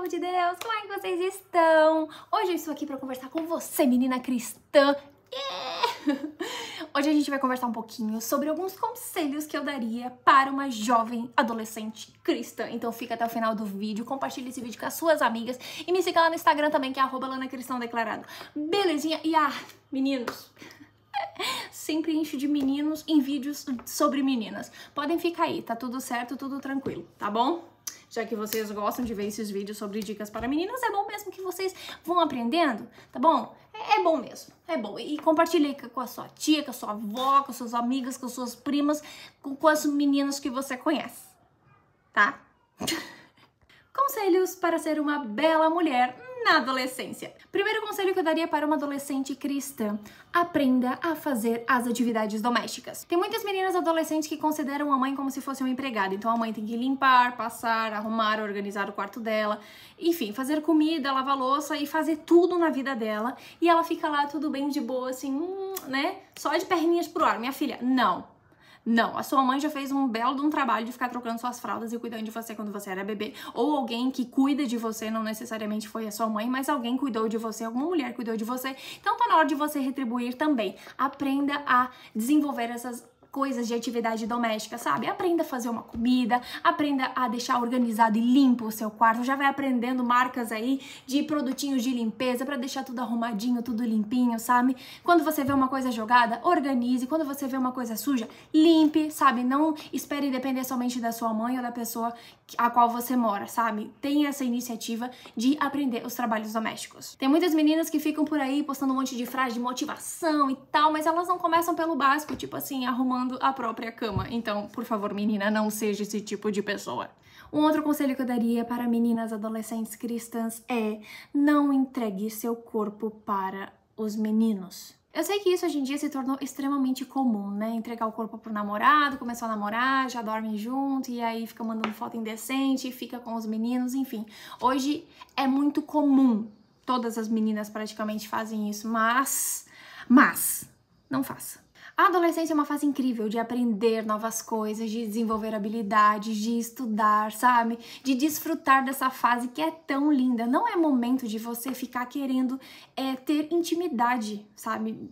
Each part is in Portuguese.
povo de Deus! Como é que vocês estão? Hoje eu estou aqui para conversar com você, menina cristã. Yeah! Hoje a gente vai conversar um pouquinho sobre alguns conselhos que eu daria para uma jovem adolescente cristã. Então fica até o final do vídeo, compartilha esse vídeo com as suas amigas e me siga lá no Instagram também, que é Declarado. Belezinha? E ah, meninos, sempre encho de meninos em vídeos sobre meninas. Podem ficar aí, tá tudo certo, tudo tranquilo, tá bom? já que vocês gostam de ver esses vídeos sobre dicas para meninas, é bom mesmo que vocês vão aprendendo, tá bom? É, é bom mesmo, é bom. E compartilhe com a sua tia, com a sua avó, com suas amigas, com suas primas, com, com as meninas que você conhece, tá? Conselhos para ser uma bela mulher na adolescência. Primeiro conselho que eu daria para uma adolescente cristã: aprenda a fazer as atividades domésticas. Tem muitas meninas adolescentes que consideram a mãe como se fosse uma empregada, então a mãe tem que limpar, passar, arrumar, organizar o quarto dela, enfim, fazer comida, lavar louça e fazer tudo na vida dela. E ela fica lá tudo bem de boa, assim, hum, né? Só de perninhas pro ar. Minha filha, não não, a sua mãe já fez um belo de um trabalho de ficar trocando suas fraldas e cuidando de você quando você era bebê, ou alguém que cuida de você, não necessariamente foi a sua mãe, mas alguém cuidou de você, alguma mulher cuidou de você. Então tá na hora de você retribuir também. Aprenda a desenvolver essas coisas de atividade doméstica, sabe? Aprenda a fazer uma comida, aprenda a deixar organizado e limpo o seu quarto. Já vai aprendendo marcas aí de produtinhos de limpeza para deixar tudo arrumadinho, tudo limpinho, sabe? Quando você vê uma coisa jogada, organize. Quando você vê uma coisa suja, limpe, sabe? Não espere depender somente da sua mãe ou da pessoa a qual você mora, sabe? Tem essa iniciativa de aprender os trabalhos domésticos. Tem muitas meninas que ficam por aí postando um monte de frase de motivação e tal, mas elas não começam pelo básico, tipo assim, arrumando a própria cama. Então, por favor, menina, não seja esse tipo de pessoa. Um outro conselho que eu daria para meninas adolescentes cristãs é: não entregue seu corpo para os meninos. Eu sei que isso hoje em dia se tornou extremamente comum, né? Entregar o corpo pro namorado, começar a namorar, já dorme junto e aí fica mandando foto indecente, fica com os meninos, enfim. Hoje é muito comum. Todas as meninas praticamente fazem isso, mas mas não faça. A adolescência é uma fase incrível de aprender novas coisas, de desenvolver habilidades, de estudar, sabe? De desfrutar dessa fase que é tão linda. Não é momento de você ficar querendo é, ter intimidade, sabe?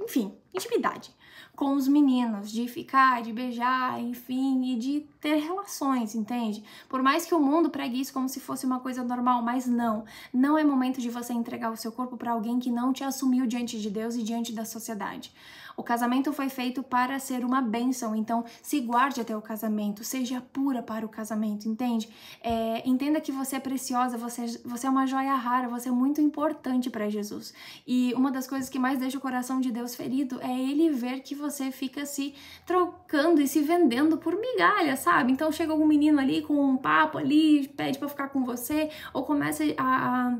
Enfim, intimidade com os meninos, de ficar, de beijar, enfim, e de ter relações, entende? Por mais que o mundo pregue isso como se fosse uma coisa normal, mas não. Não é momento de você entregar o seu corpo para alguém que não te assumiu diante de Deus e diante da sociedade. O casamento foi feito para ser uma bênção, então se guarde até o casamento, seja pura para o casamento, entende? É, entenda que você é preciosa, você, você é uma joia rara, você é muito importante para Jesus. E uma das coisas que mais deixa o coração de Deus ferido é ele ver que que você fica se trocando e se vendendo por migalha, sabe? Então chega algum menino ali com um papo ali, pede para ficar com você, ou começa a,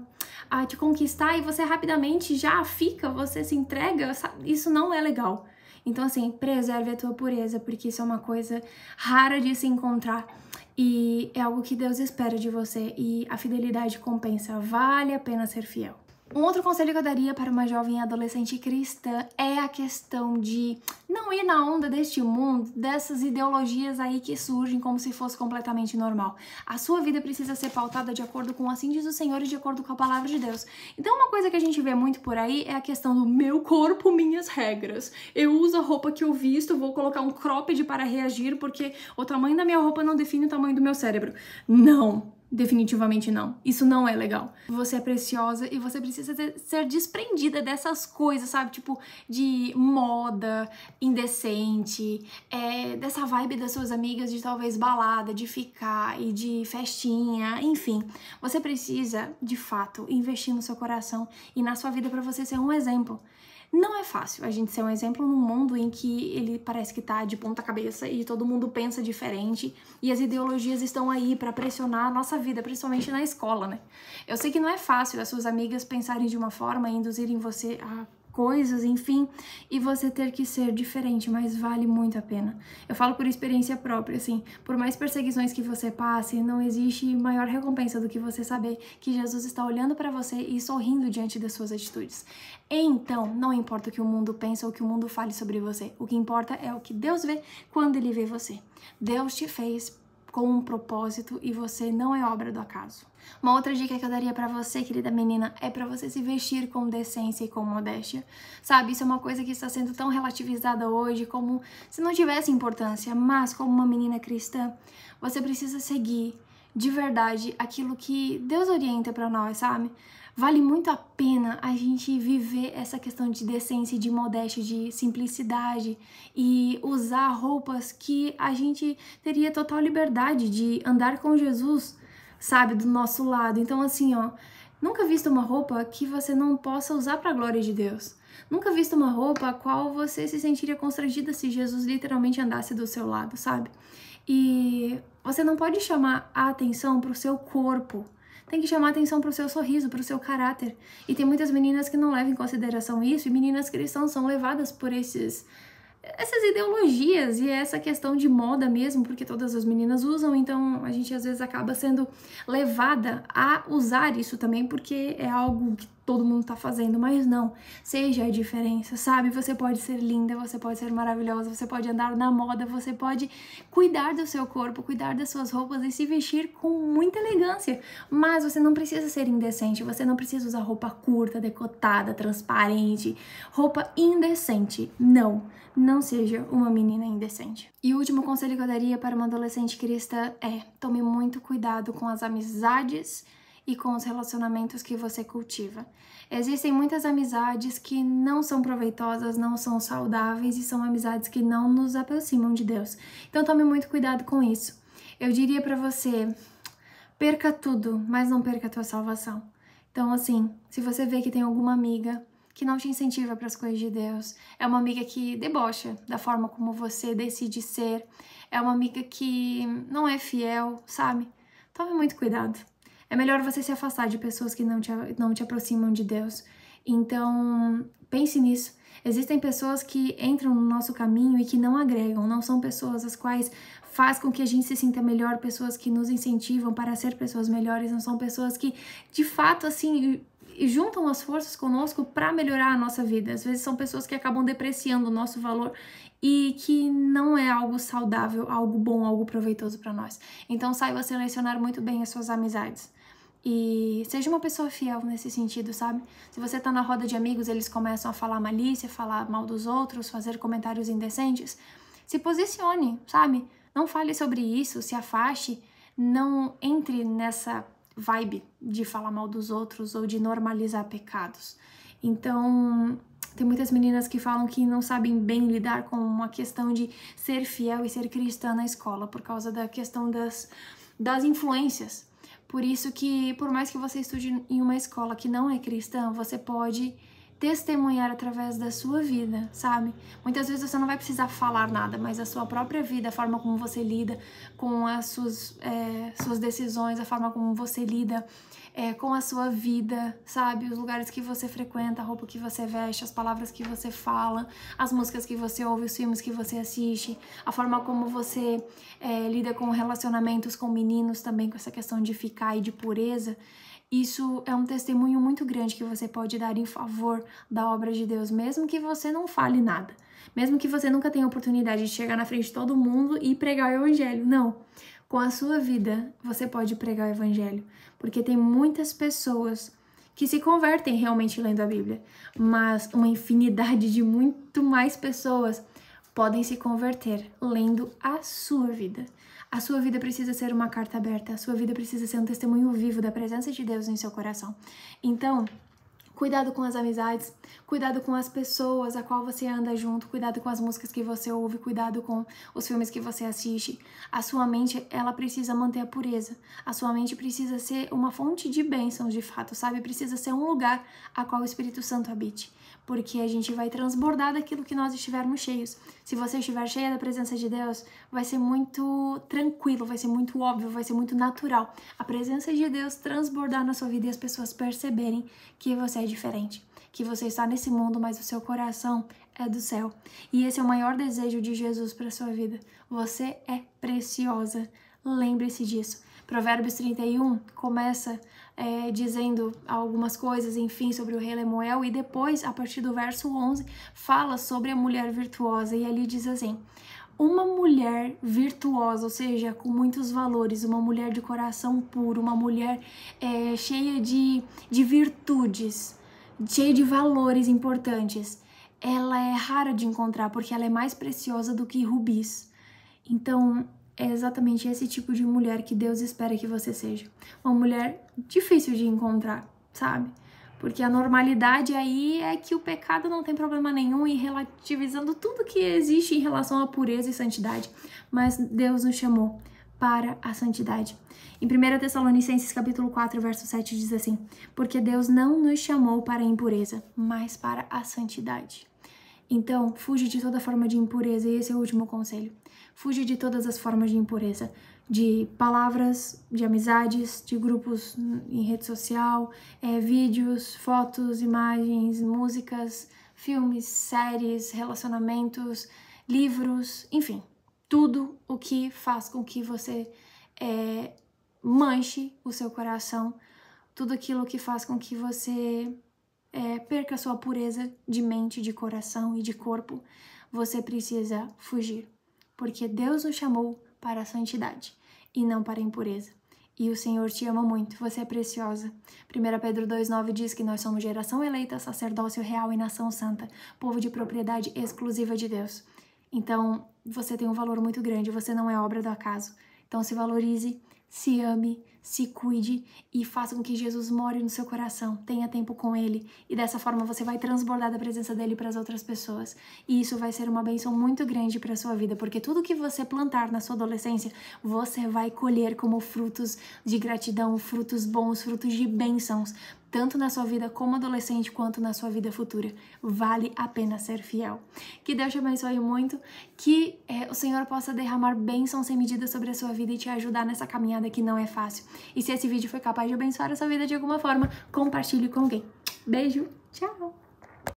a, te conquistar e você rapidamente já fica, você se entrega, sabe? Isso não é legal. Então, assim, preserve a tua pureza, porque isso é uma coisa rara de se encontrar e é algo que Deus espera de você e a fidelidade compensa, vale a pena ser fiel. Um outro conselho que eu daria para uma jovem adolescente cristã é a questão de não ir na onda deste mundo, dessas ideologias aí que surgem como se fosse completamente normal. A sua vida precisa ser pautada de acordo com assim diz o Senhor e de acordo com a palavra de Deus. Então, uma coisa que a gente vê muito por aí é a questão do meu corpo, minhas regras. Eu uso a roupa que eu visto, vou colocar um cropped para reagir porque o tamanho da minha roupa não define o tamanho do meu cérebro. Não! Definitivamente não. Isso não é legal. Você é preciosa e você precisa ser desprendida dessas coisas, sabe? Tipo, de moda indecente, é, dessa vibe das suas amigas de talvez balada, de ficar e de festinha, enfim. Você precisa, de fato, investir no seu coração e na sua vida para você ser um exemplo. Não é fácil a gente ser um exemplo num mundo em que ele parece que tá de ponta cabeça e todo mundo pensa diferente e as ideologias estão aí para pressionar a nossa vida, principalmente na escola, né? Eu sei que não é fácil as suas amigas pensarem de uma forma e induzirem você a coisas, enfim, e você ter que ser diferente, mas vale muito a pena. Eu falo por experiência própria, assim, por mais perseguições que você passe, não existe maior recompensa do que você saber que Jesus está olhando para você e sorrindo diante das suas atitudes. Então, não importa o que o mundo pensa ou o que o mundo fale sobre você, o que importa é o que Deus vê quando ele vê você. Deus te fez com um propósito e você não é obra do acaso. Uma outra dica que eu daria para você, querida menina, é para você se vestir com decência e com modéstia. Sabe, isso é uma coisa que está sendo tão relativizada hoje como se não tivesse importância, mas como uma menina cristã, você precisa seguir de verdade aquilo que Deus orienta para nós, sabe? Vale muito a pena a gente viver essa questão de decência, de modéstia, de simplicidade e usar roupas que a gente teria total liberdade de andar com Jesus, sabe, do nosso lado. Então assim, ó, nunca vista uma roupa que você não possa usar para a glória de Deus. Nunca vista uma roupa a qual você se sentiria constrangida se Jesus literalmente andasse do seu lado, sabe? E você não pode chamar a atenção para o seu corpo. Tem que chamar atenção para o seu sorriso, para o seu caráter. E tem muitas meninas que não levam em consideração isso, e meninas cristãs são levadas por esses essas ideologias e essa questão de moda mesmo, porque todas as meninas usam, então a gente às vezes acaba sendo levada a usar isso também, porque é algo que todo mundo tá fazendo, mas não, seja a diferença, sabe? Você pode ser linda, você pode ser maravilhosa, você pode andar na moda, você pode cuidar do seu corpo, cuidar das suas roupas e se vestir com muita elegância, mas você não precisa ser indecente, você não precisa usar roupa curta, decotada, transparente, roupa indecente, não não seja uma menina indecente. E o último conselho que eu daria para uma adolescente cristã é: tome muito cuidado com as amizades e com os relacionamentos que você cultiva. Existem muitas amizades que não são proveitosas, não são saudáveis e são amizades que não nos aproximam de Deus. Então tome muito cuidado com isso. Eu diria para você: perca tudo, mas não perca a tua salvação. Então, assim, se você vê que tem alguma amiga que não te incentiva para as coisas de Deus, é uma amiga que debocha da forma como você decide ser, é uma amiga que não é fiel, sabe? Tome muito cuidado. É melhor você se afastar de pessoas que não te, não te aproximam de Deus. Então, pense nisso. Existem pessoas que entram no nosso caminho e que não agregam, não são pessoas as quais faz com que a gente se sinta melhor, pessoas que nos incentivam para ser pessoas melhores, não são pessoas que de fato assim e juntam as forças conosco para melhorar a nossa vida. Às vezes são pessoas que acabam depreciando o nosso valor e que não é algo saudável, algo bom, algo proveitoso para nós. Então saiba selecionar muito bem as suas amizades. E seja uma pessoa fiel nesse sentido, sabe? Se você tá na roda de amigos, eles começam a falar malícia, falar mal dos outros, fazer comentários indecentes, se posicione, sabe? Não fale sobre isso, se afaste, não entre nessa vibe de falar mal dos outros ou de normalizar pecados. Então, tem muitas meninas que falam que não sabem bem lidar com uma questão de ser fiel e ser cristã na escola por causa da questão das, das influências. Por isso que, por mais que você estude em uma escola que não é cristã, você pode testemunhar através da sua vida, sabe? Muitas vezes você não vai precisar falar nada, mas a sua própria vida, a forma como você lida com as suas, é, suas decisões, a forma como você lida é, com a sua vida, sabe? Os lugares que você frequenta, a roupa que você veste, as palavras que você fala, as músicas que você ouve, os filmes que você assiste, a forma como você é, lida com relacionamentos com meninos também, com essa questão de ficar e de pureza. Isso é um testemunho muito grande que você pode dar em favor da obra de Deus, mesmo que você não fale nada, mesmo que você nunca tenha oportunidade de chegar na frente de todo mundo e pregar o evangelho. Não. Com a sua vida, você pode pregar o evangelho, porque tem muitas pessoas que se convertem realmente lendo a Bíblia, mas uma infinidade de muito mais pessoas podem se converter lendo a sua vida. A sua vida precisa ser uma carta aberta, a sua vida precisa ser um testemunho vivo da presença de Deus em seu coração. Então, cuidado com as amizades, cuidado com as pessoas a qual você anda junto, cuidado com as músicas que você ouve, cuidado com os filmes que você assiste. A sua mente, ela precisa manter a pureza. A sua mente precisa ser uma fonte de bênçãos, de fato, sabe? Precisa ser um lugar a qual o Espírito Santo habite porque a gente vai transbordar daquilo que nós estivermos cheios. Se você estiver cheia da presença de Deus, vai ser muito tranquilo, vai ser muito óbvio, vai ser muito natural a presença de Deus transbordar na sua vida e as pessoas perceberem que você é diferente, que você está nesse mundo, mas o seu coração é do céu. E esse é o maior desejo de Jesus para sua vida. Você é preciosa. Lembre-se disso. Provérbios 31 começa é, dizendo algumas coisas, enfim, sobre o rei Lemuel, e depois, a partir do verso 11, fala sobre a mulher virtuosa, e ali diz assim, uma mulher virtuosa, ou seja, com muitos valores, uma mulher de coração puro, uma mulher é, cheia de, de virtudes, cheia de valores importantes, ela é rara de encontrar, porque ela é mais preciosa do que rubis. Então, é exatamente esse tipo de mulher que Deus espera que você seja. Uma mulher difícil de encontrar, sabe? Porque a normalidade aí é que o pecado não tem problema nenhum e relativizando tudo que existe em relação à pureza e santidade. Mas Deus nos chamou para a santidade. Em 1 Tessalonicenses capítulo 4, verso 7 diz assim: "Porque Deus não nos chamou para a impureza, mas para a santidade." Então, fuja de toda forma de impureza, e esse é o último conselho. Fuja de todas as formas de impureza, de palavras, de amizades, de grupos em rede social, é, vídeos, fotos, imagens, músicas, filmes, séries, relacionamentos, livros, enfim, tudo o que faz com que você é, manche o seu coração, tudo aquilo que faz com que você é, perca sua pureza de mente, de coração e de corpo, você precisa fugir. Porque Deus nos chamou para a santidade e não para a impureza. E o Senhor te ama muito, você é preciosa. 1 Pedro 2,9 diz que nós somos geração eleita, sacerdócio real e nação santa, povo de propriedade exclusiva de Deus. Então, você tem um valor muito grande, você não é obra do acaso. Então, se valorize, se ame, se cuide e faça com que Jesus more no seu coração. Tenha tempo com Ele e dessa forma você vai transbordar da presença dele para as outras pessoas. E isso vai ser uma bênção muito grande para a sua vida, porque tudo que você plantar na sua adolescência, você vai colher como frutos de gratidão, frutos bons, frutos de bênçãos tanto na sua vida como adolescente, quanto na sua vida futura. Vale a pena ser fiel. Que Deus te abençoe muito, que é, o Senhor possa derramar bênçãos sem medida sobre a sua vida e te ajudar nessa caminhada que não é fácil. E se esse vídeo foi capaz de abençoar a sua vida de alguma forma, compartilhe com alguém. Beijo, tchau!